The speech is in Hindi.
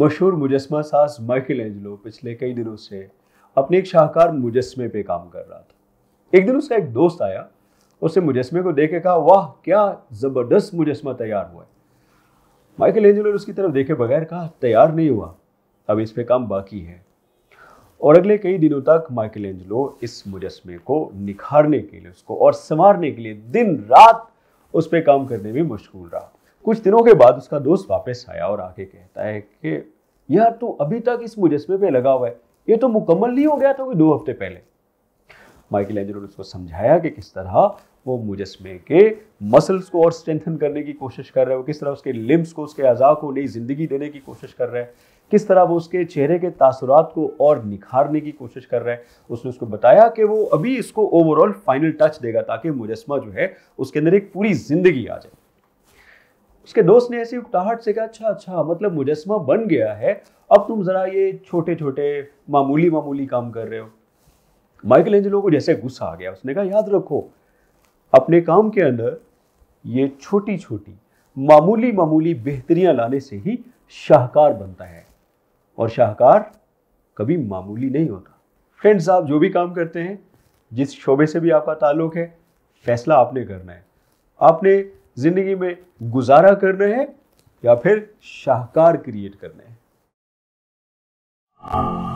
मशहूर मुजस्मा साज माइकल एंजलो पिछले कई दिनों से अपने एक शाहकार मुजस्मे पे काम कर रहा था एक दिन उसका एक दोस्त आया उसने मुजस्मे को देख के कहा वाह क्या ज़बरदस्त मुजस्मा तैयार हुआ है माइकल एंजलो ने उसकी तरफ देखे बगैर कहा तैयार नहीं हुआ अब इस पे काम बाकी है और अगले कई दिनों तक माइकल एंजलो इस मुजस्मे को निखारने के लिए उसको और संवारने के लिए दिन रात उस पर काम करने में मशहूर रहा कुछ दिनों के बाद उसका दोस्त वापस आया और आके कहता है कि यार तू अभी तक इस मुजस्मे पे लगा हुआ है ये तो मुकम्मल नहीं हो गया था दो हफ्ते पहले माइकल एंजलो ने उसको समझाया कि किस तरह वो मुजस्मे के मसल्स को और स्ट्रेंथन करने की कोशिश कर रहे हो किस तरह उसके लिम्स को उसके अज़ा को नई ज़िंदगी देने की कोशिश कर रहे हैं किस तरह वो उसके चेहरे के तासरात को और निखारने की कोशिश कर रहे हैं उसने उसको बताया कि वो अभी इसको ओवरऑल फाइनल टच देगा ताकि मुजस्मा जो है उसके अंदर एक पूरी ज़िंदगी आ जाए उसके दोस्त ने ऐसी उकताहट से कहा अच्छा अच्छा मतलब मुजस्मा बन गया है अब तुम ज़रा ये छोटे छोटे मामूली मामूली काम कर रहे हो माइकल एंजलो को जैसे गुस्सा आ गया उसने कहा याद रखो अपने काम के अंदर ये छोटी छोटी मामूली मामूली बेहतरियां लाने से ही शाहकार बनता है और शाहकार कभी मामूली नहीं होता फ्रेंड्स आप जो भी काम करते हैं जिस शोबे से भी आपका ताल्लुक है फैसला आपने करना है आपने ज़िंदगी में गुजारा कर रहे हैं या फिर शाहकार क्रिएट रहे हैं